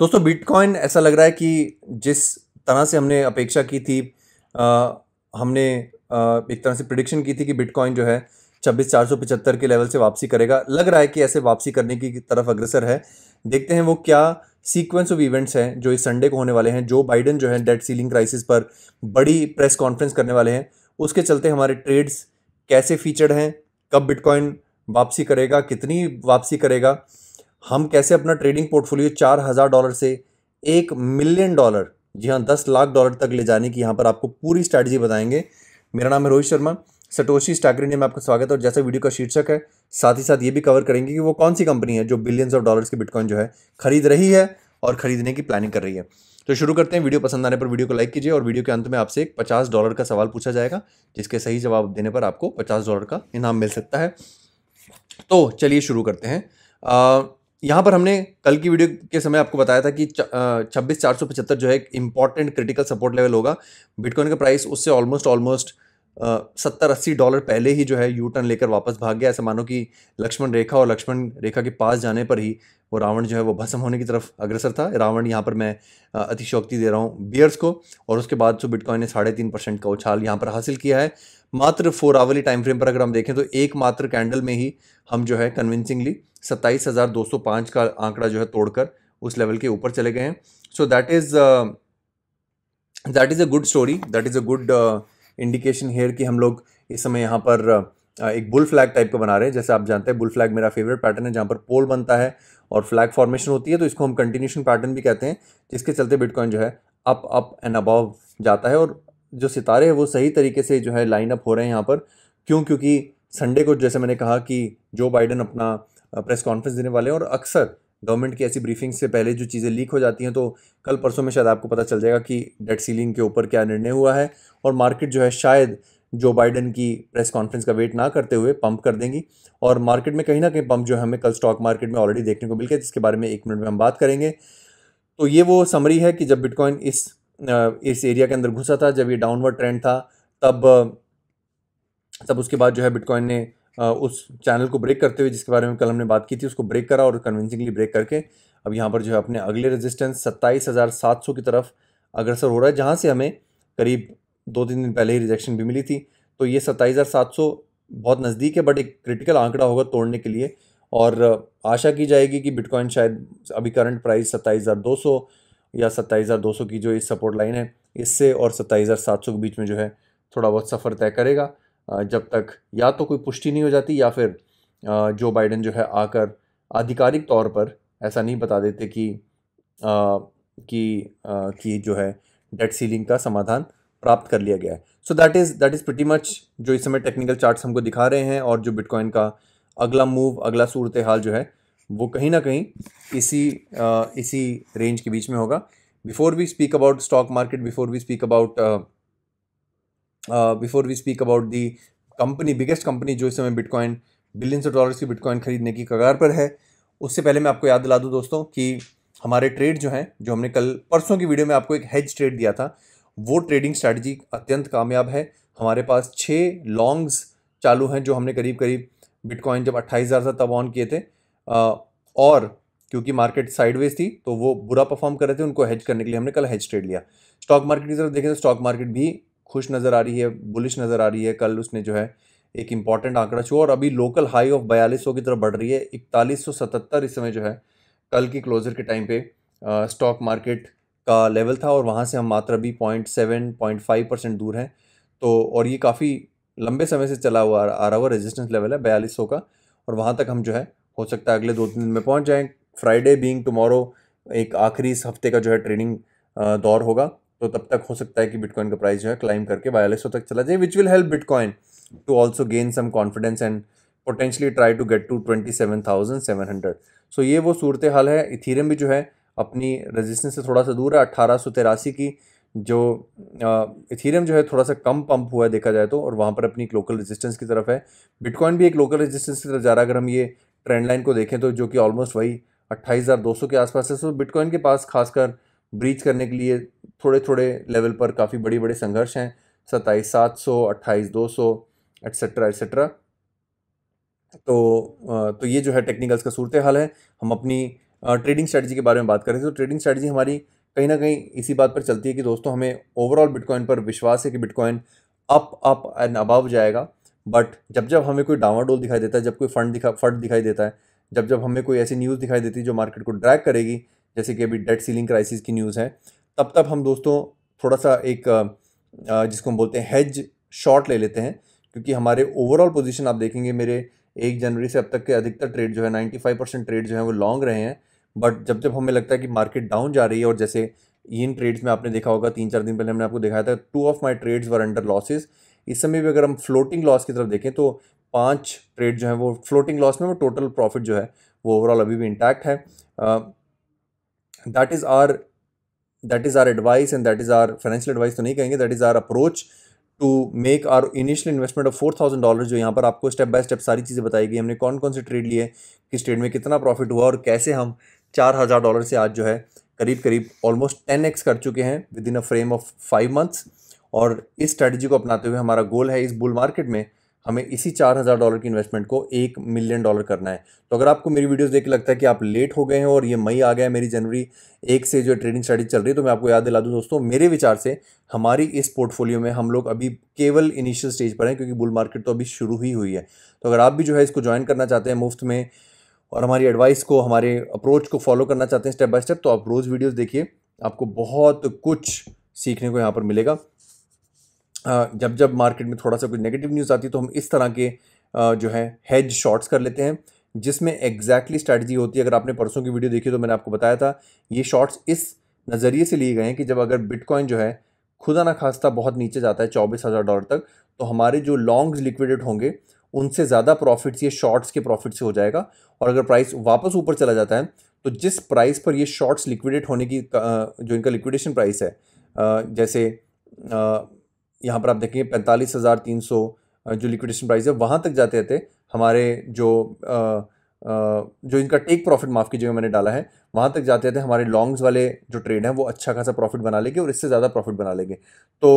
दोस्तों बिटकॉइन ऐसा लग रहा है कि जिस तरह से हमने अपेक्षा की थी आ, हमने आ, एक तरह से प्रिडिक्शन की थी कि बिटकॉइन जो है छब्बीस चार सौ पचहत्तर के लेवल से वापसी करेगा लग रहा है कि ऐसे वापसी करने की तरफ अग्रसर है देखते हैं वो क्या सीक्वेंस ऑफ इवेंट्स हैं जो इस संडे को होने वाले हैं जो बाइडन जो है डेट सीलिंग क्राइसिस पर बड़ी प्रेस कॉन्फ्रेंस करने वाले हैं उसके चलते हमारे ट्रेड्स कैसे फीचर्ड हैं कब बिटकॉइन वापसी करेगा कितनी वापसी करेगा हम कैसे अपना ट्रेडिंग पोर्टफोलियो चार हज़ार डॉलर से एक मिलियन डॉलर जी हाँ दस लाख डॉलर तक ले जाने की यहाँ पर आपको पूरी स्ट्रैटेजी बताएंगे मेरा नाम है रोहित शर्मा सटोशी स्टाकर में आपका स्वागत है और जैसा वीडियो का शीर्षक है साथ ही साथ ये भी कवर करेंगे कि वो कौन सी कंपनी है जो बिलियंस ऑफ डॉलर्स की बिटकॉइन जो है खरीद रही है और खरीदने की प्लानिंग कर रही है तो शुरू करते हैं वीडियो पसंद आने पर वीडियो को लाइक कीजिए और वीडियो के अंत में आपसे एक पचास डॉलर का सवाल पूछा जाएगा जिसके सही जवाब देने पर आपको पचास डॉलर का इनाम मिल सकता है तो चलिए शुरू करते हैं यहाँ पर हमने कल की वीडियो के समय आपको बताया था कि छब्बीस चार सौ पचहत्तर जो है एक इंपॉर्टेंट क्रिटिकल सपोर्ट लेवल होगा बिटकॉइन का प्राइस उससे ऑलमोस्ट ऑलमोस्ट सत्तर अस्सी डॉलर पहले ही जो है यू टर्न लेकर वापस भाग गया ऐसा मानो कि लक्ष्मण रेखा और लक्ष्मण रेखा के पास जाने पर ही वो रावण जो है वो भस्म होने की तरफ अग्रसर था रावण यहाँ पर मैं अतिशोक्ति दे रहा हूँ बियर्स को और उसके बाद जो बिटकॉइन ने साढ़े तीन परसेंट का उछाल यहाँ पर हासिल किया है मात्र फोर आवरली टाइम फ्रेम पर अगर हम देखें तो एक मात्र कैंडल में ही हम जो है कन्विंसिंगली सत्ताईस हज़ार दो सौ पाँच का आंकड़ा जो है तोड़कर उस लेवल के ऊपर चले गए हैं so that is that is a good story that is a good indication here कि हम लोग इस समय यहाँ पर एक बुल फ्लैग टाइप का बना रहे हैं जैसे आप जानते हैं बुल फ्लैग मेरा फेवरेट पैटर्न है जहाँ पर पोल बनता है और फ्लैग फॉर्मेशन होती है तो इसको हम कंटिन्यूशन पैटर्न भी कहते हैं जिसके चलते बिटकॉइन जो है अप अप एंड अबव जाता है और जो सितारे हैं वो सही तरीके से जो है लाइन अप हो रहे हैं यहाँ पर क्यों क्योंकि संडे को जैसे मैंने कहा कि जो बाइडन अपना प्रेस कॉन्फ्रेंस देने वाले हैं और अक्सर गवर्नमेंट की ऐसी ब्रीफिंग से पहले जो चीज़ें लीक हो जाती हैं तो कल परसों में शायद आपको पता चल जाएगा कि डेट सीलिंग के ऊपर क्या निर्णय हुआ है और मार्केट जो है शायद जो बाइडन की प्रेस कॉन्फ्रेंस का वेट ना करते हुए पंप कर देंगी और मार्केट में कहीं ना कहीं पंप जो है हमें कल स्टॉक मार्केट में ऑलरेडी देखने को मिल गया जिसके बारे में एक मिनट में हम बात करेंगे तो ये वो समरी है कि जब बिटकॉइन इस इस एरिया के अंदर घुसा था जब ये डाउनवर्ड ट्रेंड था तब तब उसके बाद जो है बिटकॉइन ने उस चैनल को ब्रेक करते हुए जिसके बारे में कल हमने बात की थी उसको ब्रेक करा और कन्विंसिंगली ब्रेक करके अब यहाँ पर जो है अपने अगले रेजिस्टेंस सत्ताईस हज़ार सात सौ की तरफ अग्रसर हो रहा है जहाँ से हमें करीब दो तीन दिन पहले ही रिजेक्शन भी मिली थी तो ये सत्ताईस हज़ार सात सौ बहुत नज़दीक है बट एक क्रिटिकल आंकड़ा होगा तोड़ने के लिए और आशा की जाएगी कि बिटकॉइन शायद अभी करंट प्राइस सत्ताईस हज़ार दो सौ या सत्ताईस हज़ार दो सौ की जो इस सपोर्ट लाइन है इससे और सत्ताईस हज़ार सात सौ के बीच में जो है थोड़ा बहुत सफ़र तय करेगा जब तक या तो कोई पुष्टि नहीं हो जाती या फिर जो बाइडन जो है आकर आधिकारिक तौर पर ऐसा नहीं बता देते कि आ, कि आ, कि जो है डेट सीलिंग का समाधान प्राप्त कर लिया गया है so that is that is pretty much जो इस समय टेक्निकल चार्ट्स हमको दिखा रहे हैं और जो बिटकॉइन का अगला मूव अगला सूरत हाल जो है वो कहीं ना कहीं इसी आ, इसी रेंज के बीच में होगा before we speak about stock market before we speak about before we speak about the company biggest company जो इस समय बिटकॉइन बिलियन ऑफ डॉलर्स की बिटकॉइन खरीदने की कगार पर है उससे पहले मैं आपको याद दिला दूँ दोस्तों कि हमारे ट्रेड जो हैं जो हमने कल परसों की वीडियो में आपको एक हेज ट्रेड दिया था वो ट्रेडिंग स्ट्रैटेजी अत्यंत कामयाब है हमारे पास छः लॉन्ग्स चालू हैं जो हमने करीब करीब बिटकॉइन जब अट्ठाईस हज़ार तब ऑन किए थे आ, uh, और क्योंकि मार्केट साइडवेज थी तो वो बुरा परफॉर्म कर रहे थे उनको हेज करने के लिए हमने कल हेज ट्रेड लिया स्टॉक मार्केट की तरफ देखें तो स्टॉक मार्केट भी खुश नज़र आ रही है बुलिश नज़र आ रही है कल उसने जो है एक इम्पॉर्टेंट आंकड़ा छुआ और अभी लोकल हाई ऑफ बयालीस की तरफ बढ़ रही है इकतालीस इस समय जो है कल की क्लोजर के टाइम पे स्टॉक मार्केट का लेवल था और वहाँ से हम मात्र अभी point seven point five percent दूर हैं तो और ये काफ़ी लंबे समय से चला हुआ आ रहा हुआ रेजिस्टेंस लेवल है बयालीस का और वहाँ तक हम जो है हो सकता है अगले दो तीन दिन में पहुँच जाएँ फ्राइडे बींग टमोरो एक आखिरी इस हफ्ते का जो है ट्रेनिंग दौर होगा तो तब तक हो सकता है कि बिटकॉइन का प्राइस जो है क्लाइम करके बयालीस तक चला जाए which will help bitcoin to also gain some confidence and potentially try to get to twenty seven thousand seven hundred so ये वो सूरत हाल है इथीरियम भी जो है अपनी रेजिस्टेंस से थोड़ा सा दूर है अट्ठारह सौ तिरासी की जो इथीरियम जो है थोड़ा सा कम पंप हुआ है देखा जाए तो और वहाँ पर अपनी एक लोकल रेजिस्टेंस की तरफ है बिटकॉइन भी एक लोकल रेजिस्टेंस की तरफ जा रहा है अगर हम ये ट्रेंड लाइन को देखें तो जो कि ऑलमोस्ट वही अट्ठाईस हज़ार दो सौ के आसपास है सो बिटकॉइन के पास खासकर ब्रीच करने के लिए थोड़े थोड़े लेवल पर काफ़ी बड़े बड़े संघर्ष हैं सत्ताईस सात सौ अट्ठाईस दो सौ एट्सट्रा एट्सट्रा तो तो ये जो है टेक्निकल्स का सूरत हाल है हम अपनी ट्रेडिंग स्ट्रेटजी के बारे में बात थे तो ट्रेडिंग स्ट्रेटजी हमारी कहीं ना कहीं इसी बात पर चलती है कि दोस्तों हमें ओवरऑल बिटकॉइन पर विश्वास है कि bitcoin up up and above जाएगा बट जब जब हमें कोई डावाडोल दिखाई देता है जब कोई फंड दिखा फंड दिखाई देता है जब जब हमें कोई ऐसी न्यूज़ दिखाई देती है जो मार्केट को ड्रैग करेगी जैसे कि अभी डेट सीलिंग क्राइसिस की न्यूज़ है तब तब हम दोस्तों थोड़ा सा एक जिसको हम बोलते हैं हेज शॉर्ट ले लेते हैं क्योंकि हमारे ओवरऑल पोजीशन आप देखेंगे मेरे एक जनवरी से अब तक के अधिकतर ट्रेड जो है 95 परसेंट ट्रेड जो है वो लॉन्ग रहे हैं बट जब जब हमें लगता है कि मार्केट डाउन जा रही है और जैसे इन ट्रेड्स में आपने देखा होगा तीन चार दिन पहले हमने आपको दिखाया था two of my trades were under losses इस समय भी अगर हम फ्लोटिंग लॉस की तरफ देखें तो पाँच ट्रेड जो है वो फ्लोटिंग लॉस में वो टोटल प्रॉफिट जो है वो ओवरऑल अभी भी इंटैक्ट है that is our that is our advice and that is our financial advice तो नहीं कहेंगे that is our approach to make our initial investment of four thousand dollar जो यहाँ पर आपको स्टेप बाय स्टेप सारी चीज़ें बताई गई हमने कौन कौन से ट्रेड लिए किस ट्रेड में कितना प्रॉफिट हुआ और कैसे हम चार हज़ार डॉलर से आज जो है करीब करीब ऑलमोस्ट टेन एक्स कर चुके हैं within a frame of five months और इस स्ट्रैटेजी को अपनाते हुए हमारा गोल है इस बुल मार्केट में हमें इसी चार हज़ार डॉलर की इन्वेस्टमेंट को एक मिलियन डॉलर करना है तो अगर आपको मेरी वीडियोस देख के लगता है कि आप लेट हो गए हैं और ये मई आ गया है मेरी जनवरी एक से जो ट्रेडिंग स्टडी चल रही है तो मैं आपको याद दिला दूँ दोस्तों मेरे विचार से हमारी इस पोर्टफोलियो में हम लोग अभी केवल इनिशियल स्टेज पर हैं क्योंकि बुल मार्केट तो अभी शुरू ही हुई है तो अगर आप भी जो है इसको ज्वाइन करना चाहते हैं मुफ्त में और हमारी एडवाइस को हमारे अप्रोच को फॉलो करना चाहते हैं स्टेप बाय स्टेप तो आप रोज़ वीडियोज़ देखिए आपको बहुत कुछ सीखने को यहाँ पर मिलेगा जब जब मार्केट में थोड़ा सा कुछ नेगेटिव न्यूज़ आती है तो हम इस तरह के जो है हेज शॉर्ट्स कर लेते हैं जिसमें एग्जैक्टली स्ट्रैटेजी होती है अगर आपने परसों की वीडियो देखी तो मैंने आपको बताया था ये शॉर्ट्स इस नज़रिए से लिए गए हैं कि जब अगर बिटकॉइन जो है खुदा ना खास्ता बहुत नीचे जाता है चौबीस हज़ार डॉलर तक तो हमारे जो लॉन्ग्स लिक्विडेड होंगे उनसे ज़्यादा प्रॉफिट्स ये शॉर्ट्स के प्रॉफिट से हो जाएगा और अगर प्राइस वापस ऊपर चला जाता है तो जिस प्राइस पर ये शॉर्ट्स लिक्विडेट होने की जो इनका लिक्विडेशन प्राइस है जैसे यहाँ पर आप देखेंगे पैंतालीस हज़ार तीन सौ जो लिक्विडेशन प्राइस है वहाँ तक जाते रहते हमारे जो आ, आ, जो इनका टेक प्रॉफिट माफ़ कीजिएगा मैंने डाला है वहाँ तक जाते रहते हमारे लॉन्ग्स वाले जो ट्रेड हैं वो अच्छा खासा प्रॉफिट बना लेंगे और इससे ज़्यादा प्रॉफिट बना लेंगे तो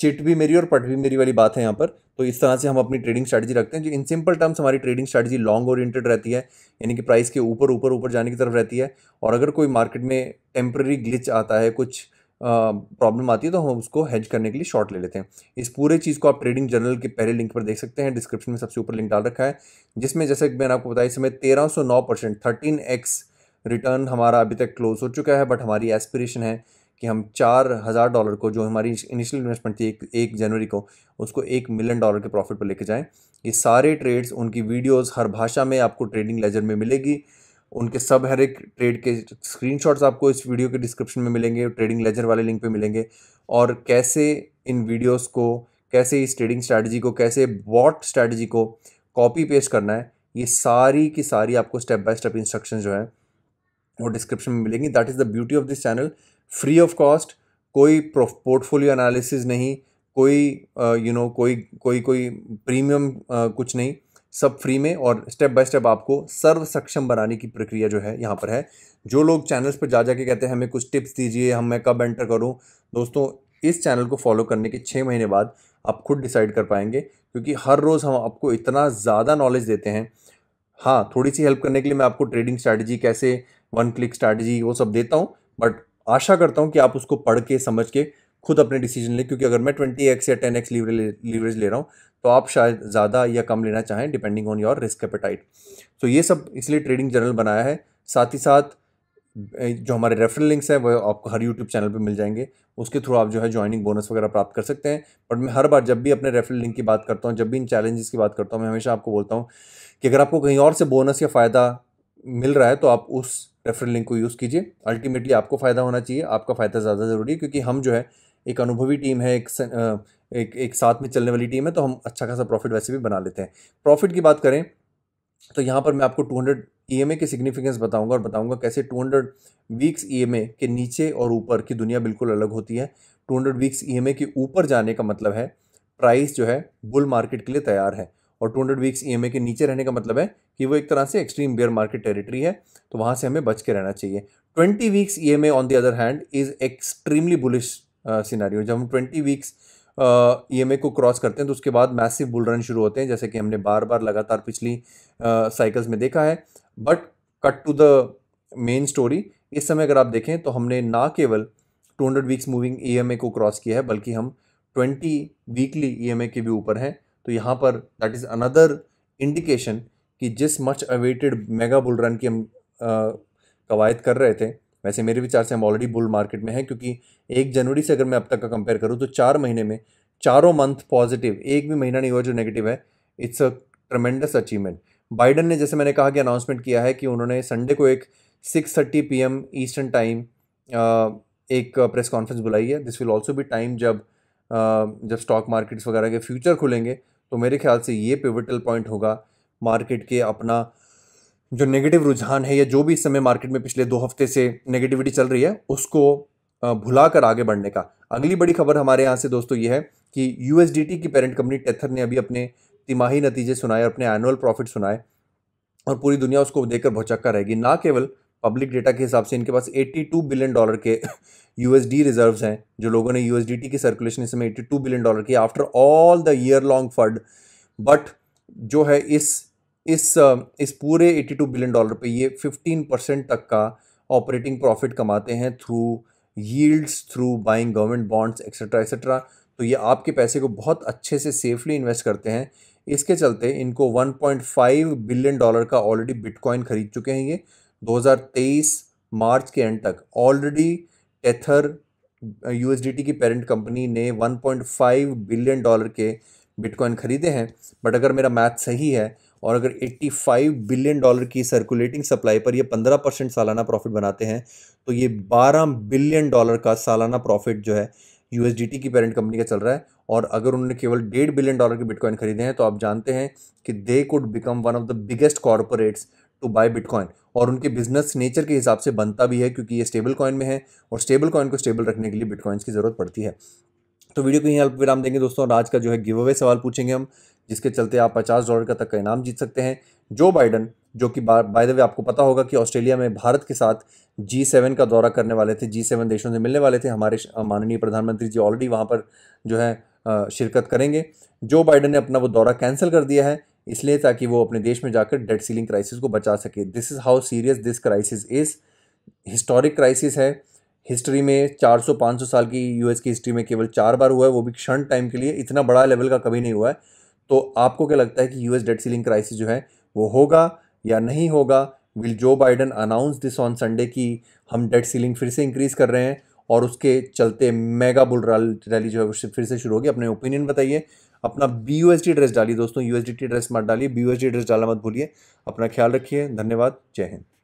चिट भी मेरी और पट भी मेरी वाली बात है यहाँ पर तो इस तरह से हम अपनी ट्रेडिंग स्ट्रैटेजी रखते हैं जो इन सिंपल टर्म्स हमारी ट्रेडिंग स्ट्रैटेजी लॉन्ग ओरिएंटेड रहती है यानी कि प्राइस के ऊपर ऊपर ऊपर जाने की तरफ रहती है और अगर कोई मार्केट में टेम्प्रेरी ग्लिच आता है कुछ प्रॉब्लम आती है तो हम उसको हेज करने के लिए शॉर्ट ले लेते हैं इस पूरे चीज़ को आप ट्रेडिंग जर्नल के पहले लिंक पर देख सकते हैं डिस्क्रिप्शन में सबसे ऊपर लिंक डाल रखा है जिसमें जैसे मैंने आपको बताया इस समय तेरह सौ नौ परसेंट थर्टीन एक्स रिटर्न हमारा अभी तक क्लोज हो चुका है बट हमारी एस्पिरेशन है कि हम चार हज़ार डॉलर को जो हमारी इनिशियल इन्वेस्टमेंट थी एक एक जनवरी को उसको एक मिलियन डॉलर के प्रॉफिट पर लेके जाएं ये सारे ट्रेड्स उनकी वीडियोस हर भाषा में आपको ट्रेडिंग लेजर में मिलेगी उनके सब हर एक ट्रेड के स्क्रीनशॉट्स आपको इस वीडियो के डिस्क्रिप्शन में मिलेंगे ट्रेडिंग लेजर वाले लिंक पे मिलेंगे और कैसे इन वीडियोस को कैसे इस ट्रेडिंग स्ट्रैटेजी को कैसे बॉट स्ट्रैटेजी को कॉपी पेस्ट करना है ये सारी की सारी आपको स्टेप बाय स्टेप इंस्ट्रक्शन जो है वो डिस्क्रिप्शन में मिलेंगी that is the beauty of this channel free of cost कोई पोर्टफोलियो एनालिसिस नहीं कोई you uh, know you know, कोई कोई कोई प्रीमियम uh, कुछ नहीं सब फ्री में और स्टेप बाय स्टेप आपको सर्व सक्षम बनाने की प्रक्रिया जो है यहाँ पर है जो लोग चैनल्स पर जा जा के कहते हैं हमें कुछ टिप्स दीजिए हम मैं कब एंटर करूँ दोस्तों इस चैनल को फॉलो करने के छः महीने बाद आप खुद डिसाइड कर पाएंगे क्योंकि हर रोज़ हम आपको इतना ज़्यादा नॉलेज देते हैं हाँ थोड़ी सी हेल्प करने के लिए मैं आपको ट्रेडिंग स्ट्रैटेजी कैसे वन क्लिक स्ट्रैटेजी वो सब देता हूँ बट आशा करता हूँ कि आप उसको पढ़ के समझ के खुद अपने डिसीजन लें क्योंकि अगर मैं ट्वेंटी एक्स या टेन एक्स लीवरेज ले रहा हूँ तो आप शायद ज़्यादा या कम लेना चाहें depending on your risk appetite तो ये सब इसलिए ट्रेडिंग जर्नल बनाया है साथ ही साथ जो हमारे रेफरल लिंक्स हैं वह आपको हर यूट्यूब चैनल पर मिल जाएंगे उसके थ्रू आप जो है ज्वाइनिंग बोनस वगैरह प्राप्त कर सकते हैं बट मैं हर बार जब भी अपने रेफरल लिंक की बात करता हूँ जब भी इन चैलेंजेस की बात करता हूँ मैं हमेशा आपको बोलता हूँ कि अगर आपको कहीं और से बोनस या फ़ायदा मिल रहा है तो आप उस रेफरल लिंक को यूज़ कीजिए अल्टीमेटली आपको फ़ायदा होना चाहिए आपका फ़ायदा ज़्यादा ज़रूरी है क्योंकि हम जो है एक अनुभवी टीम है एक एक एक साथ में चलने वाली टीम है तो हम अच्छा खासा प्रॉफिट वैसे भी बना लेते हैं प्रॉफिट की बात करें तो यहाँ पर मैं आपको 200 ईएमए के सिग्निफिकेंस बताऊंगा और बताऊंगा कैसे 200 वीक्स ई e के नीचे और ऊपर की दुनिया बिल्कुल अलग होती है 200 वीक्स ई e के ऊपर जाने का मतलब है प्राइस जो है बुल मार्केट के लिए तैयार है और 200 वीक्स ई e के नीचे रहने का मतलब है कि वो एक तरह से एक्सट्रीम बियर मार्केट टेरिटरी है तो वहाँ से हमें बच के रहना चाहिए 20 weeks E on the other hand is extremely bullish scenario जब हम ट्वेंटी वीक्स ई e को क्रॉस करते हैं तो उसके बाद मैसिव बुल रन शुरू होते हैं जैसे कि हमने बार बार लगातार पिछली साइकिल्स uh, में देखा है but cut to the main story इस समय अगर आप देखें तो हमने ना केवल 200 वीक्स मूविंग ई e को क्रॉस किया है बल्कि हम 20 वीकली ई e के भी ऊपर हैं तो यहाँ पर दैट इज़ अनदर इंडिकेशन कि जिस much awaited mega bull run की हम uh, कवायद कर रहे थे वैसे मेरे विचार से हम ऑलरेडी बुल मार्केट में हैं क्योंकि एक जनवरी से अगर मैं अब तक का कंपेयर करूँ तो चार महीने में चारों मंथ पॉजिटिव एक भी महीना नहीं हुआ जो नेगेटिव है it's a tremendous achievement Biden ने जैसे मैंने कहा कि अनाउंसमेंट किया है कि उन्होंने संडे को एक six thirty P M eastern time एक प्रेस कॉन्फ्रेंस बुलाई है दिस विल ऑल्सो भी टाइम जब जब स्टॉक मार्केट्स वगैरह के फ्यूचर खुलेंगे तो मेरे ख्याल से ये पिवटल पॉइंट होगा मार्केट के अपना जो नेगेटिव रुझान है या जो भी इस समय मार्केट में पिछले दो हफ्ते से नेगेटिविटी चल रही है उसको भुला कर आगे बढ़ने का अगली बड़ी खबर हमारे यहाँ से दोस्तों ये है कि यू की पेरेंट कंपनी टेथर ने अभी अपने तिमाही नतीजे सुनाए और अपने एनुअल प्रॉफिट सुनाए और पूरी दुनिया उसको देखकर भौचक्का रहेगी ना केवल पब्लिक डेटा के हिसाब से इनके पास 82 बिलियन डॉलर के यूएसडी रिजर्व्स हैं जो लोगों ने यूएसडीटी की सर्कुलेशन इस समय 82 बिलियन डॉलर की after all the year long fund but जो है इस इस इस पूरे 82 बिलियन डॉलर पे ये 15 परसेंट तक का ऑपरेटिंग प्रॉफिट कमाते हैं through yields through buying government bonds etcetera etcetera तो ये आपके पैसे को बहुत अच्छे से सेफली इन्वेस्ट करते हैं इसके चलते इनको 1.5 बिलियन डॉलर का ऑलरेडी बिटकॉइन खरीद चुके हैं ये 2023 मार्च के एंड तक ऑलरेडी टेथर यू की पेरेंट कंपनी ने 1.5 बिलियन डॉलर के बिटकॉइन खरीदे हैं बट अगर मेरा मैथ सही है और अगर 85 बिलियन डॉलर की सर्कुलेटिंग सप्लाई पर ये 15 परसेंट सालाना प्रॉफिट बनाते हैं तो ये 12 बिलियन डॉलर का सालाना प्रॉफिट जो है यू की पेरेंट कंपनी का चल रहा है और अगर उन्होंने केवल डेढ़ बिलियन डॉलर के बिटकॉइन खरीदे हैं तो आप जानते हैं कि they could become one of the biggest corporates to buy bitcoin और उनके बिजनेस नेचर के हिसाब से बनता भी है क्योंकि ये स्टेबल कॉइन में है और स्टेबल कॉइन को स्टेबल रखने के लिए बिटकॉइंस की ज़रूरत पड़ती है तो वीडियो को यहीं अल्प विराम देंगे दोस्तों और आज का जो है गिव अवे सवाल पूछेंगे हम जिसके चलते आप पचास डॉलर का तक का इनाम जीत सकते हैं जो बाइडन जो कि बाय द वे आपको पता होगा कि ऑस्ट्रेलिया में भारत के साथ जी सेवन का दौरा करने वाले थे जी सेवन देशों से मिलने वाले थे हमारे माननीय प्रधानमंत्री जी ऑलरेडी वहाँ पर जो है शिरकत करेंगे जो बाइडन ने अपना वो दौरा कैंसिल कर दिया है इसलिए ताकि वो अपने देश में जाकर डेट सीलिंग क्राइसिस को बचा सके this is how serious this crisis is historic crisis है हिस्ट्री में 400-500 साल की यूएस की हिस्ट्री में केवल चार बार हुआ है वो भी क्षण टाइम के लिए इतना बड़ा लेवल का कभी नहीं हुआ है तो आपको क्या लगता है कि यूएस डेट सीलिंग क्राइसिस जो है वो होगा या नहीं होगा will Joe Biden announce this on Sunday कि हम डेट सीलिंग फिर से इंक्रीज़ कर रहे हैं और उसके चलते मेगा बुल रैली जो है वो फिर से शुरू होगी अपने ओपिनियन बताइए अपना B U S D address डालिए दोस्तों U S D T address मत डालिए B U S D address डालना मत भूलिए अपना ख्याल रखिए धन्यवाद जय हिंद